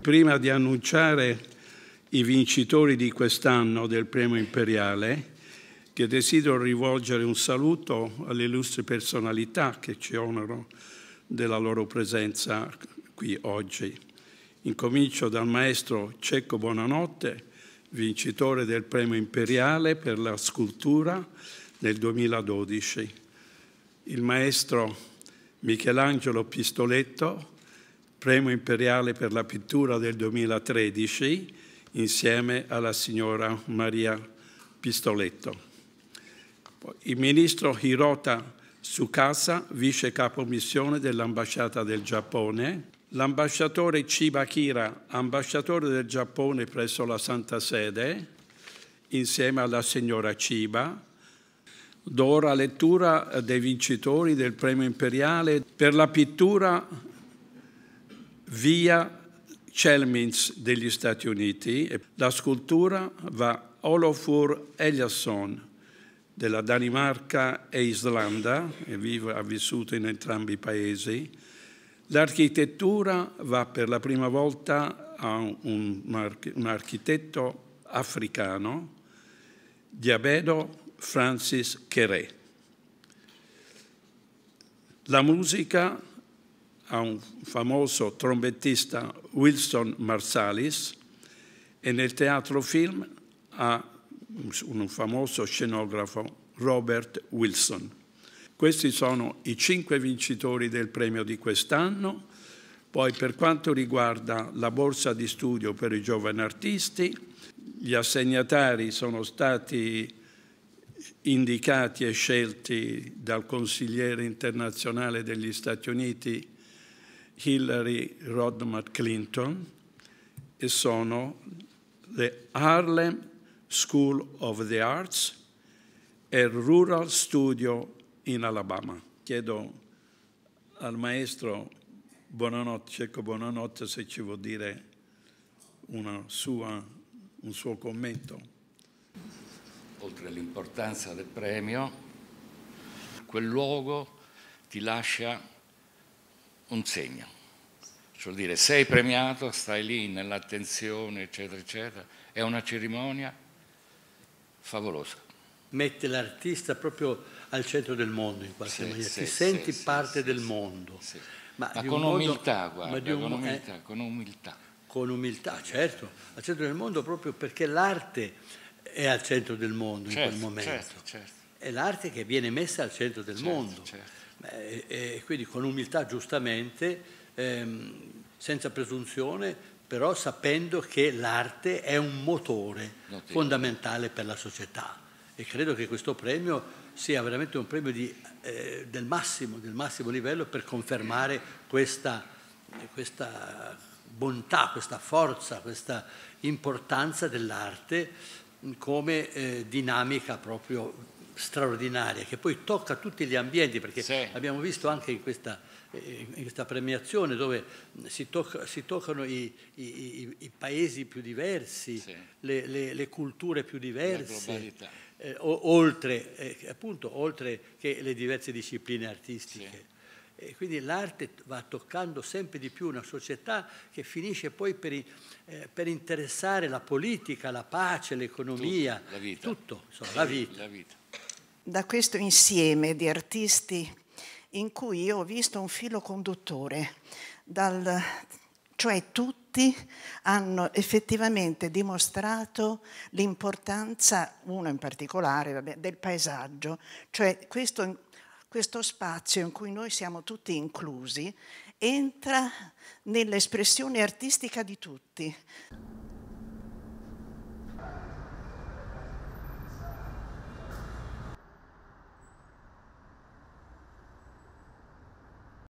Prima di annunciare i vincitori di quest'anno del premio imperiale, che desidero rivolgere un saluto alle illustri personalità che ci onorano della loro presenza qui oggi. Incomincio dal maestro Cecco Buonanotte, vincitore del premio imperiale per la scultura nel 2012, il maestro Michelangelo Pistoletto, premio imperiale per la pittura del 2013 insieme alla signora Maria Pistoletto. Il ministro Hirota Tsukasa, vice capo missione dell'ambasciata del Giappone, l'ambasciatore Chibakira, ambasciatore del Giappone presso la Santa Sede, insieme alla signora Chiba, Do ora lettura dei vincitori del premio imperiale per la pittura via Chelmins degli Stati Uniti. La scultura va a Olofur Eliasson della Danimarca e Islanda, e vive, ha vissuto in entrambi i paesi. L'architettura va per la prima volta a un, un architetto africano, Diabedo Francis Queré. La musica a un famoso trombettista Wilson Marsalis e nel teatro film a un famoso scenografo Robert Wilson. Questi sono i cinque vincitori del premio di quest'anno. Poi per quanto riguarda la borsa di studio per i giovani artisti, gli assegnatari sono stati indicati e scelti dal consigliere internazionale degli Stati Uniti Hillary Rodman Clinton e sono The Harlem School of the Arts e Rural Studio in Alabama. Chiedo al maestro buonanotte, Cecco Buonanotte se ci vuol dire sua, un suo commento. Oltre all'importanza del premio, quel luogo ti lascia un segno. Cioè dire sei premiato, stai lì nell'attenzione, eccetera, eccetera. È una cerimonia favolosa. Mette l'artista proprio al centro del mondo in qualche sì, maniera, sì, ti sì, senti parte del mondo. Ma, ma con umiltà, modo, guarda, ma con, eh, umiltà, eh, con umiltà. Con umiltà, certo, al centro del mondo proprio perché l'arte è al centro del mondo certo, in quel certo, momento. Certo, certo. È l'arte che viene messa al centro del certo, mondo. Certo e, eh, eh, quindi con umiltà giustamente, ehm, senza presunzione, però sapendo che l'arte è un motore Notizio. fondamentale per la società e credo che questo premio sia veramente un premio di, eh, del, massimo, del, massimo, livello per confermare questa, questa bontà, questa forza, questa importanza dell'arte come eh, dinamica proprio straordinaria che poi tocca tutti gli ambienti perché sì. abbiamo visto anche in questa, eh, in questa premiazione dove si, tocca, si toccano i, i, i, paesi più diversi, sì. le, le, le, culture più diverse, eh, oltre, eh, appunto, oltre, che le diverse discipline artistiche. Sì. E quindi l'arte va toccando sempre di più una società che finisce poi per, eh, per interessare la politica, la pace, l'economia, tutto, la vita. Tutto, insomma, la vita. La vita da questo insieme di artisti in cui io ho visto un filo conduttore, dal, cioè tutti hanno effettivamente dimostrato l'importanza, uno in particolare, vabbè, del paesaggio, cioè questo, questo spazio in cui noi siamo tutti inclusi entra nell'espressione artistica di tutti.